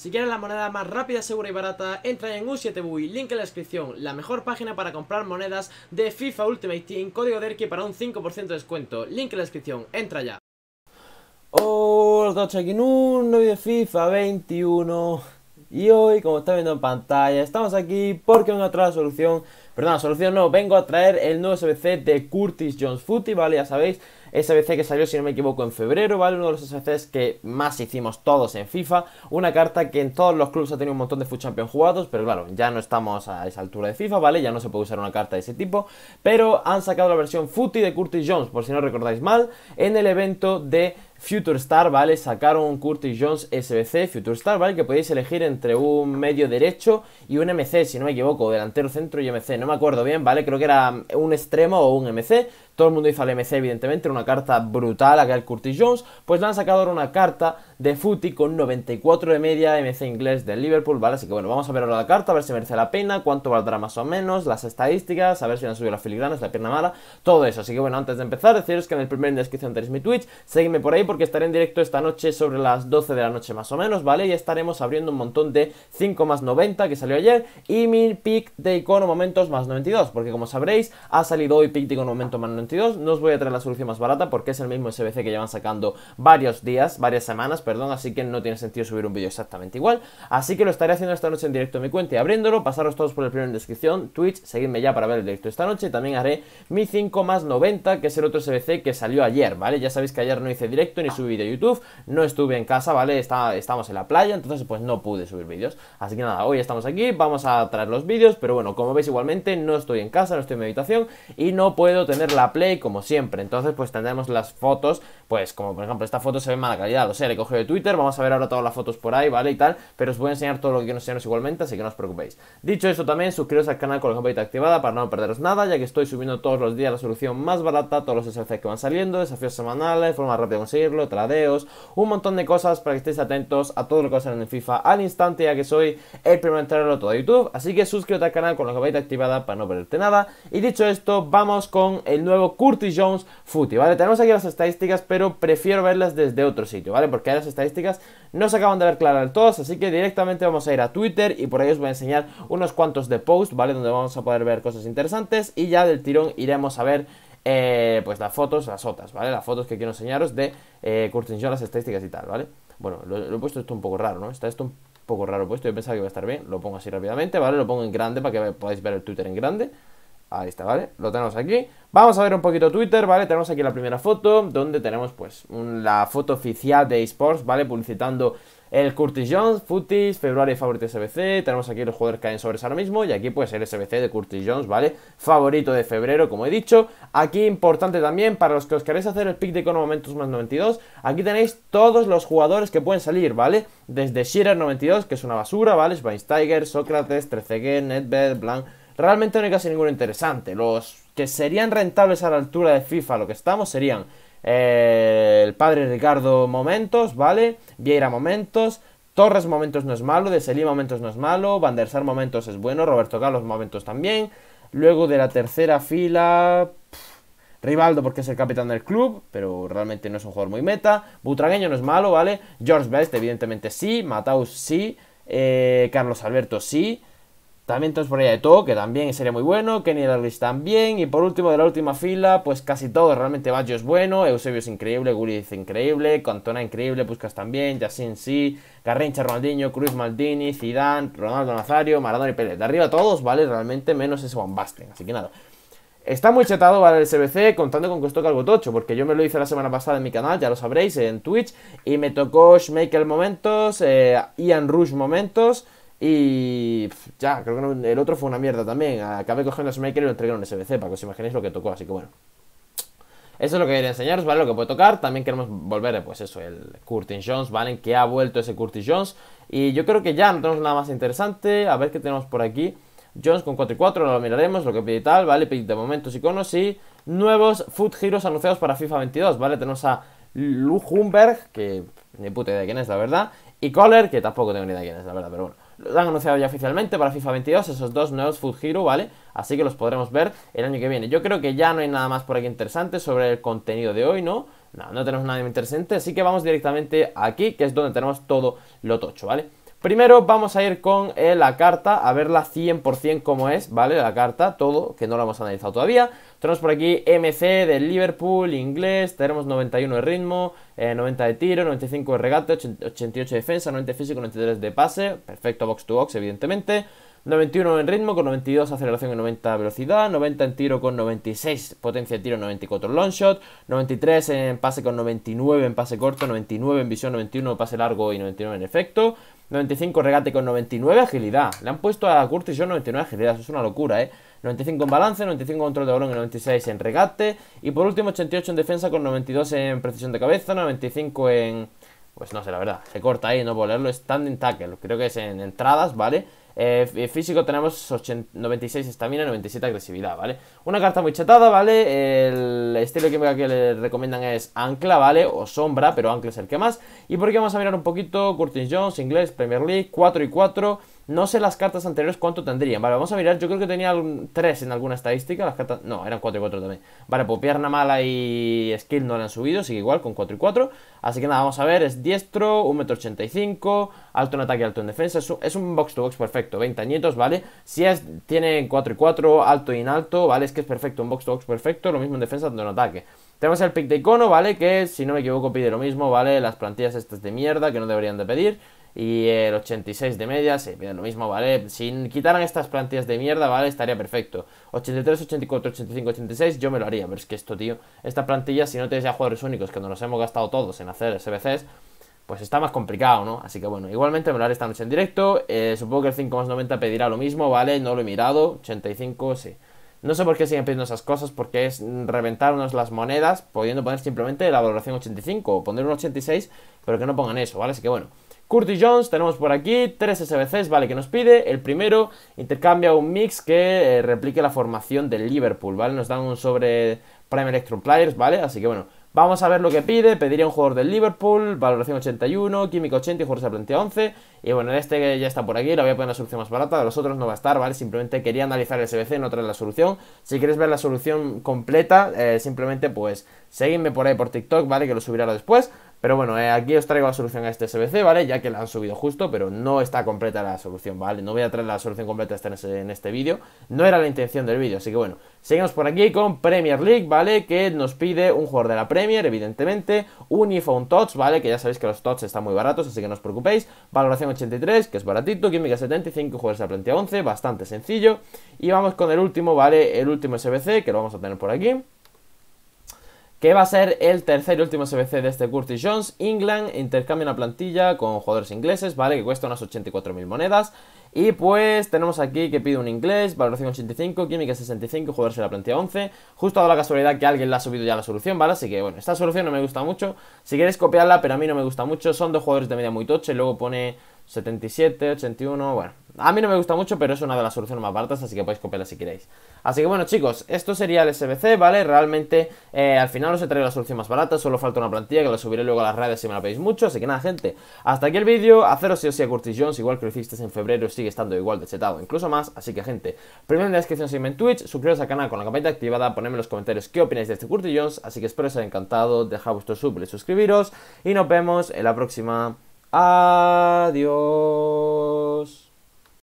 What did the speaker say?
Si quieres la moneda más rápida, segura y barata, entra en U7Bui, link en la descripción, la mejor página para comprar monedas de FIFA Ultimate Team, código DERKI para un 5% de descuento, link en la descripción, entra ya. Hola aquí en un nuevo de FIFA 21 y hoy, como está viendo en pantalla, estamos aquí porque vengo a traer la solución, perdón, la solución no, vengo a traer el nuevo SBC de Curtis Jones Footy, ¿vale? Ya sabéis, SBC que salió, si no me equivoco, en febrero, ¿vale? Uno de los SBCs que más hicimos todos en FIFA. Una carta que en todos los clubes ha tenido un montón de FUT Champions jugados, pero claro, ya no estamos a esa altura de FIFA, ¿vale? Ya no se puede usar una carta de ese tipo. Pero han sacado la versión FUTI de Curtis Jones, por si no recordáis mal, en el evento de Future Star, ¿vale? Sacaron Curtis Jones SBC, Future Star, ¿vale? Que podéis elegir entre un medio derecho y un MC, si no me equivoco, delantero centro y MC, no me acuerdo bien, ¿vale? Creo que era un extremo o un MC, todo el mundo hizo al MC, evidentemente, una carta brutal, acá el Curtis Jones, pues le han sacado ahora una carta de Futi con 94 de media, MC inglés del Liverpool, ¿vale? Así que bueno, vamos a ver ahora la carta, a ver si merece la pena, cuánto valdrá más o menos, las estadísticas, a ver si han subido las filigranas, la pierna mala, todo eso. Así que bueno, antes de empezar, deciros que en el primer en descripción tenéis mi Twitch, seguidme por ahí porque estaré en directo esta noche sobre las 12 de la noche más o menos, ¿vale? Y estaremos abriendo un montón de 5 más 90 que salió ayer y mi pick de icono momentos más 92, porque como sabréis, ha salido hoy pick de icono momento más 92, no os voy a traer la solución más barata porque es el mismo SBC que llevan sacando varios días, varias semanas, pero perdón, así que no tiene sentido subir un vídeo exactamente igual. Así que lo estaré haciendo esta noche en directo en mi cuenta y abriéndolo, pasaros todos por el primero en descripción, Twitch, seguidme ya para ver el directo esta noche. También haré mi 5 más 90, que es el otro SBC que salió ayer, ¿vale? Ya sabéis que ayer no hice directo ni subí de YouTube, no estuve en casa, ¿vale? Está, estamos en la playa, entonces pues no pude subir vídeos. Así que nada, hoy estamos aquí, vamos a traer los vídeos, pero bueno, como veis igualmente no estoy en casa, no estoy en mi habitación y no puedo tener la Play como siempre. Entonces pues tendremos las fotos, pues como por ejemplo esta foto se ve mala calidad, o sea, le he Twitter, vamos a ver ahora todas las fotos por ahí, ¿vale? Y tal, pero os voy a enseñar todo lo que quiero enseñaros igualmente, así que no os preocupéis. Dicho esto, también, suscribiros al canal con la campanita activada para no perderos nada, ya que estoy subiendo todos los días la solución más barata, todos los desafíos que van saliendo, desafíos semanales, forma rápida de conseguirlo, tradeos, un montón de cosas para que estéis atentos a todo lo que va a salir en FIFA al instante, ya que soy el primer entrenador de todo YouTube, así que suscríbete al canal con la campanita activada para no perderte nada. Y dicho esto, vamos con el nuevo Curtis Jones Footy, ¿vale? Tenemos aquí las estadísticas, pero prefiero verlas desde otro sitio, ¿vale? Porque ahora estadísticas no se acaban de ver claras todas así que directamente vamos a ir a Twitter y por ahí os voy a enseñar unos cuantos de posts ¿vale? Donde vamos a poder ver cosas interesantes y ya del tirón iremos a ver eh, pues las fotos, las otras, ¿vale? Las fotos que quiero enseñaros de eh, las estadísticas y tal, ¿vale? Bueno, lo, lo, he puesto esto un poco raro, ¿no? Está esto un poco raro puesto, yo pensaba que iba a estar bien, lo pongo así rápidamente, ¿vale? Lo pongo en grande para que podáis ver el Twitter en grande, Ahí está, ¿vale? Lo tenemos aquí. Vamos a ver un poquito Twitter, ¿vale? Tenemos aquí la primera foto, donde tenemos pues la foto oficial de eSports, ¿vale? Publicitando el Curtis Jones, Footies, Februario favorito SBC, tenemos aquí los jugadores que hay en sobres ahora mismo, y aquí pues el SBC de Curtis Jones, ¿vale? Favorito de febrero, como he dicho. Aquí importante también, para los que os queréis hacer el pick de icono Momentos más 92, aquí tenéis todos los jugadores que pueden salir, ¿vale? Desde Shearer 92, que es una basura, ¿vale? Schweinsteiger, Sócrates, Trezeguet, Nedved, Blanc... Realmente no hay casi ninguno interesante. Los que serían rentables a la altura de FIFA, lo que estamos, serían eh, el padre Ricardo momentos, ¿vale? Vieira momentos, Torres momentos no es malo, De momentos no es malo, Van der Sar momentos es bueno, Roberto Carlos momentos también. Luego de la tercera fila, Rivaldo porque es el capitán del club, pero realmente no es un jugador muy meta. Butragueño no es malo, ¿vale? George Best evidentemente sí, Mataus sí, eh, Carlos Alberto sí. También tenemos por allá de todo, que también sería muy bueno. Kenny Larvis también. Y por último, de la última fila, pues casi todo. Realmente Baggio es bueno. Eusebio es increíble. Gullit es increíble. Cantona increíble. buscas también. Yacine sí. Garrincha, Ronaldinho. Cruz, Maldini. Zidane. Ronaldo Nazario. Maradona y Pérez, De arriba todos, ¿vale? Realmente menos ese Van Así que nada. Está muy chetado ¿vale? el CBC, contando con que os toca algo tocho, porque yo me lo hice la semana pasada en mi canal, ya lo sabréis, en Twitch, y me tocó Schmeichel momentos, eh, Ian Rush momentos, y ya, creo que el otro fue una mierda también. Acabé cogiendo a Smaker y lo entregué en SBC, para que os imaginéis lo que tocó. Así que bueno. Eso es lo que quería enseñaros, ¿vale? Lo que puede tocar. También queremos volver, eh, pues eso, el Curtin Jones, ¿vale? Que ha vuelto ese Curtin Jones. Y yo creo que ya no tenemos nada más interesante. A ver qué tenemos por aquí. Jones con 4 y 4, lo miraremos, lo que pide y tal, ¿vale? Pide de momentos, iconos y nuevos Food heroes anunciados para FIFA 22, ¿vale? Tenemos a Lujumberg Humberg, que ni puta idea de quién es, la verdad. Y Kohler, que tampoco tengo ni idea de quién es, la verdad, pero bueno. Lo han anunciado ya oficialmente para FIFA 22, esos dos nuevos Food ¿vale? Así que los podremos ver el año que viene. Yo creo que ya no hay nada más por aquí interesante sobre el contenido de hoy, ¿no? nada no tenemos nada interesante, así que vamos directamente aquí, que es donde tenemos todo lo tocho, ¿vale? Primero vamos a ir con eh, la carta, a verla 100% como es, ¿vale? La carta, todo, que no la hemos analizado todavía. Tenemos por aquí MC del Liverpool, inglés, tenemos 91 de ritmo, 90 eh, de tiro, 95 de regate, 88 de defensa, 90 de físico, 93 de pase, perfecto box to box, evidentemente. 91 en ritmo, con 92 aceleración y 90 velocidad, 90 en tiro con 96 potencia de tiro, 94 long shot, 93 en pase con 99 en pase corto, 99 en visión, 91 en pase largo y 99 en efecto. 95 regate con 99 agilidad. Le han puesto a Curtis John 99 agilidad, eso es una locura, ¿eh? 95 en balance, 95 en control de balón y 96 en regate. Y por último, 88 en defensa con 92 en precisión de cabeza, 95 en... Pues no sé, la verdad, se corta ahí, no puedo leerlo. Standing tackle, creo que es en entradas, ¿vale? Eh, físico tenemos 96 estamina, 97 agresividad, ¿vale? Una carta muy chatada, ¿vale? El estilo química que le recomiendan es ancla, ¿vale? O sombra, pero ancla es el que más. Y por aquí vamos a mirar un poquito Curtis Jones, inglés, Premier League, 4 y 4. No sé las cartas anteriores cuánto tendrían. Vale, vamos a mirar. Yo creo que tenía 3 en alguna estadística. Las cartas. No, eran 4 y 4 también. Vale, pues pierna mala y skill no le han subido. Sigue igual con 4 y 4. Así que nada, vamos a ver. Es diestro, 1,85m, alto en ataque, alto en defensa. Es un, box to box perfecto. 20 añitos, ¿vale? Si es, tiene 4 y 4, alto y en alto, ¿vale? Es que es perfecto. Un box to box perfecto. Lo mismo en defensa, tanto en ataque. Tenemos el pick de icono, ¿vale? Que si no me equivoco pide lo mismo, ¿vale? Las plantillas estas de mierda que no deberían de pedir y el 86 de media, se eh, pide lo mismo, ¿vale? Si quitaran estas plantillas de mierda, ¿vale? Estaría perfecto. 83, 84, 85, 86, yo me lo haría, pero es que esto, tío, esta plantilla, si no tienes ya jugadores únicos, que nos los hemos gastado todos en hacer SBCs, pues está más complicado, ¿no? Así que bueno, igualmente me lo haré esta noche en directo, eh, supongo que el 5 más 90 pedirá lo mismo, ¿vale? No lo he mirado, 85, sí. No sé por qué siguen pidiendo esas cosas, porque es reventarnos las monedas, pudiendo poner simplemente la valoración 85 o poner un 86, pero que no pongan eso, ¿vale? Así que bueno. Curtis Jones, tenemos por aquí tres SBCs, vale, que nos pide. El primero intercambia un mix que eh, replique la formación del Liverpool, ¿vale? Nos dan un sobre Prime Electro Players, ¿vale? Así que bueno, vamos a ver lo que pide. Pediría un jugador del Liverpool, valoración 81, químico 80 y jugadores de plantilla 11. Y bueno, este ya está por aquí, lo voy a poner en la solución más barata, de los otros no va a estar, ¿vale? Simplemente quería analizar el SBC, no traer la solución. Si quieres ver la solución completa, eh, simplemente pues seguidme por ahí por TikTok, ¿vale? Que lo subirá después. Pero bueno, eh, aquí os traigo la solución a este SBC, ¿vale? Ya que la han subido justo, pero no está completa la solución, ¿vale? No voy a traer la solución completa en, este, este vídeo. No era la intención del vídeo, así que bueno. Seguimos por aquí con Premier League, ¿vale? Que nos pide un jugador de la Premier, evidentemente. Un iPhone ¿vale? Que ya sabéis que los Tots están muy baratos, así que no os preocupéis. Valoración 83, que es baratito. Química 75, jugadores de la plantilla 11, bastante sencillo. Y vamos con el último, ¿vale? El último SBC, que lo vamos a tener por aquí que va a ser el tercer y último SBC de este Curtis Jones. England intercambia una plantilla con jugadores ingleses, ¿vale? Que cuesta unas 84.000 monedas. Y pues tenemos aquí que pide un inglés, valoración 85, química 65, jugadores de la plantilla 11. Justo a la casualidad que alguien le ha subido ya la solución, ¿vale? Así que bueno, esta solución no me gusta mucho. Si queréis copiarla, pero a mí no me gusta mucho. Son dos jugadores de media muy toche, luego pone 77, 81, bueno. A mí no me gusta mucho, pero es una de las soluciones más baratas, así que podéis copiarla si queréis. Así que bueno, chicos, esto sería el SBC, ¿vale? Realmente, eh, al final os he traído la solución más barata, solo falta una plantilla que la subiré luego a las redes si me la pedís mucho. Así que nada, gente, hasta aquí el vídeo. Haceros si os sea a Curtis Jones, igual que lo hicisteis en febrero, sigue estando igual de chetado, incluso más. Así que, gente, primero en la descripción seguidme en Twitch, suscribiros al canal con la campanita activada, ponedme en los comentarios qué opináis de este Curtis Jones. Así que espero os haya encantado, dejad vuestro sub y suscribiros, y nos vemos en la próxima. Adiós.